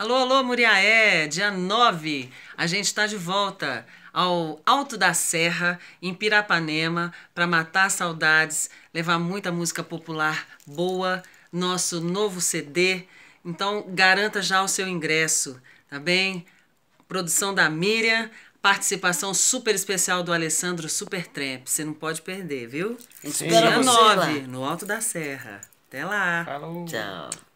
Alô, alô, Muriaé! Dia 9, a gente está de volta ao Alto da Serra, em Pirapanema, para matar saudades, levar muita música popular boa, nosso novo CD. Então, garanta já o seu ingresso, tá bem? Produção da Miriam, participação super especial do Alessandro Super Você não pode perder, viu? Dia 9, no Alto da Serra. Até lá. Falou. Tchau.